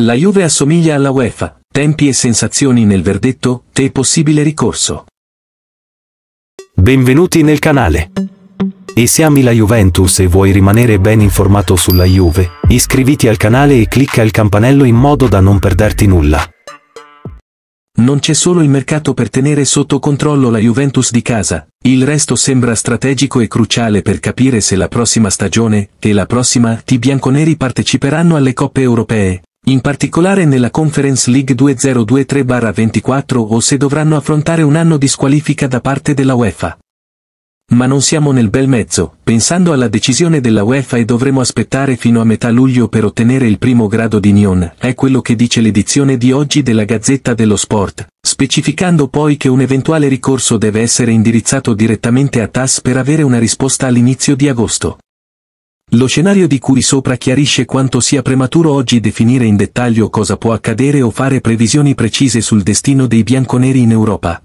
La Juve assomiglia alla UEFA, tempi e sensazioni nel verdetto, te possibile ricorso. Benvenuti nel canale. E se ami la Juventus e vuoi rimanere ben informato sulla Juve, iscriviti al canale e clicca il campanello in modo da non perderti nulla. Non c'è solo il mercato per tenere sotto controllo la Juventus di casa, il resto sembra strategico e cruciale per capire se la prossima stagione, e la prossima, ti bianconeri parteciperanno alle coppe europee, in particolare nella Conference League 2023-24 o se dovranno affrontare un anno di squalifica da parte della UEFA. Ma non siamo nel bel mezzo, pensando alla decisione della UEFA e dovremo aspettare fino a metà luglio per ottenere il primo grado di Nion, è quello che dice l'edizione di oggi della Gazzetta dello Sport, specificando poi che un eventuale ricorso deve essere indirizzato direttamente a TAS per avere una risposta all'inizio di agosto. Lo scenario di cui sopra chiarisce quanto sia prematuro oggi definire in dettaglio cosa può accadere o fare previsioni precise sul destino dei bianconeri in Europa.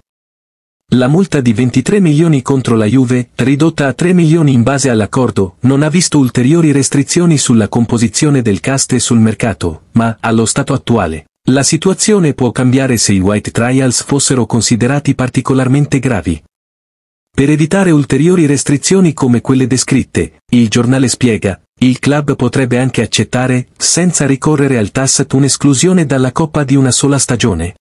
La multa di 23 milioni contro la Juve, ridotta a 3 milioni in base all'accordo, non ha visto ulteriori restrizioni sulla composizione del cast e sul mercato, ma, allo stato attuale, la situazione può cambiare se i White Trials fossero considerati particolarmente gravi. Per evitare ulteriori restrizioni come quelle descritte, il giornale spiega, il club potrebbe anche accettare, senza ricorrere al Tassat, un'esclusione dalla Coppa di una sola stagione.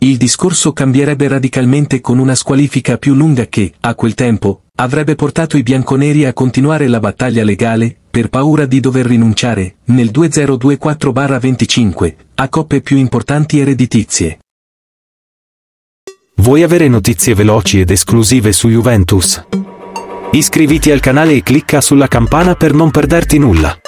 Il discorso cambierebbe radicalmente con una squalifica più lunga che, a quel tempo, avrebbe portato i bianconeri a continuare la battaglia legale, per paura di dover rinunciare, nel 2024-25, a coppe più importanti ereditizie. Vuoi avere notizie veloci ed esclusive su Juventus? Iscriviti al canale e clicca sulla campana per non perderti nulla.